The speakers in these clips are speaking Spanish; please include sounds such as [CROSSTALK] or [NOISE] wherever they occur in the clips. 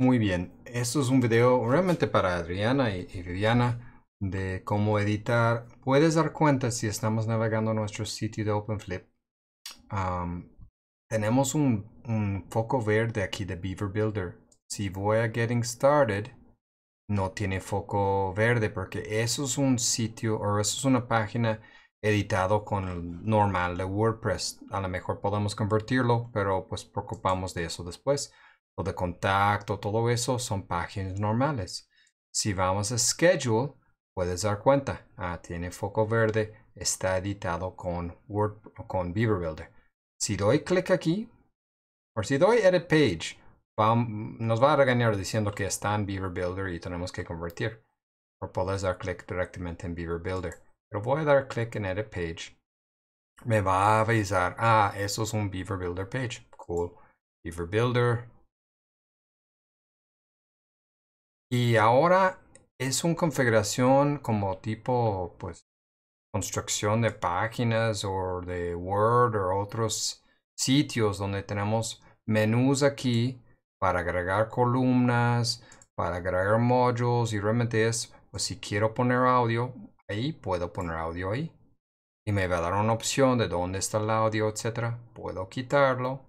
Muy bien, esto es un video realmente para Adriana y, Viviana de cómo editar. Puedes dar cuenta si estamos navegando nuestro sitio de OpenFlip. tenemos un, un, foco verde aquí de Beaver Builder. Si voy a Getting Started, no tiene foco verde porque eso es un sitio o eso es una página editado con el normal de WordPress. A lo mejor podemos convertirlo, pero pues preocupamos de eso después o de contacto, todo eso son páginas normales. Si vamos a Schedule, puedes dar cuenta. Ah, tiene foco verde, está editado con, Word, con Beaver Builder. Si doy clic aquí, o si doy Edit Page, nos va a regañar diciendo que está en Beaver Builder y tenemos que convertir. O puedes dar clic directamente en Beaver Builder. Pero voy a dar clic en Edit Page. Me va a avisar, ah, eso es un Beaver Builder page. Cool. Beaver Builder, Y ahora es una configuración como tipo, pues, construcción de páginas o de Word o otros sitios donde tenemos menús aquí para agregar columnas, para agregar modules y realmente es, pues, si quiero poner audio ahí, puedo poner audio ahí. Y me va a dar una opción de dónde está el audio, etcétera. Puedo quitarlo.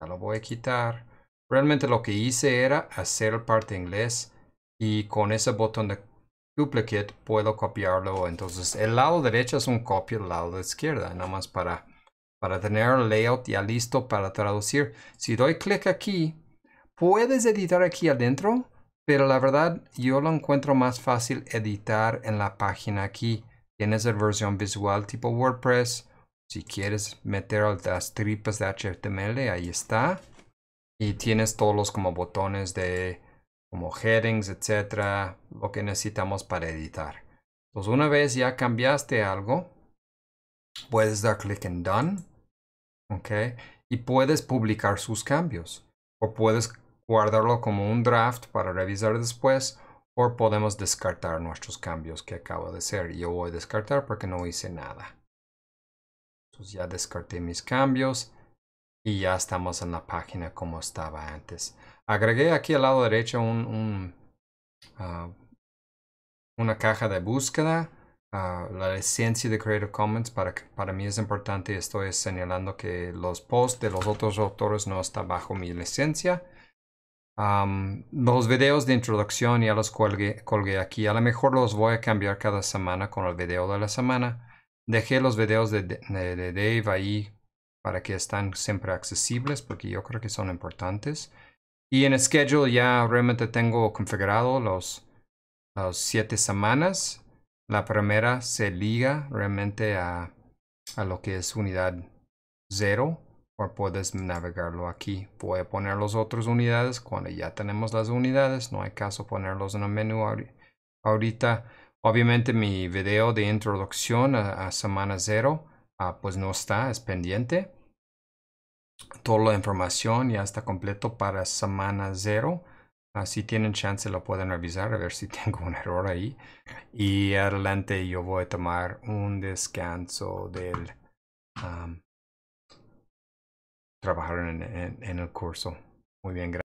Ya lo voy a quitar. Realmente lo que hice era hacer parte inglés y con ese botón de duplicate puedo copiarlo. Entonces el lado derecho es un copio del lado de izquierda, nada más para, para tener el layout ya listo para traducir. Si doy clic aquí, puedes editar aquí adentro, pero la verdad yo lo encuentro más fácil editar en la página aquí. Tienes la versión visual tipo WordPress. Si quieres meter las tripas de HTML, ahí está. Y tienes todos los como botones de como headings, etcétera, lo que necesitamos para editar. Entonces, una vez ya cambiaste algo, puedes dar clic en Done, ¿ok? Y puedes publicar sus cambios. O puedes guardarlo como un draft para revisar después, o podemos descartar nuestros cambios que acabo de hacer. Yo voy a descartar porque no hice nada. Entonces ya descarté mis cambios. Y ya estamos en la página como estaba antes. Agregué aquí al lado derecho ah, una caja de búsqueda. Ah, la licencia de Creative Commons para, para mí es importante. Estoy señalando que los posts de los otros autores no están bajo mi licencia. los videos de introducción ya los colgué, colgué, aquí. A lo mejor los voy a cambiar cada semana con el video de la semana. Dejé los videos de, de, de Dave ahí para que estén siempre accesibles porque yo creo que son importantes. Y en el schedule ya realmente tengo configurado los, 7 siete semanas. La primera se liga realmente a, a lo que es unidad 0 o puedes navegarlo aquí. Voy a poner las otras unidades cuando ya tenemos las unidades. No hay caso ponerlos en el menú ahorita. Obviamente mi video de introducción a, semana 0 ah, pues no está, es pendiente toda la información ya está completo para semana cero. Así ah, si tienen chance lo pueden revisar a ver si [LAUGHS] tengo un error ahí. Y adelante yo voy a tomar un descanso del um, trabajar en el curso. Muy bien, gracias.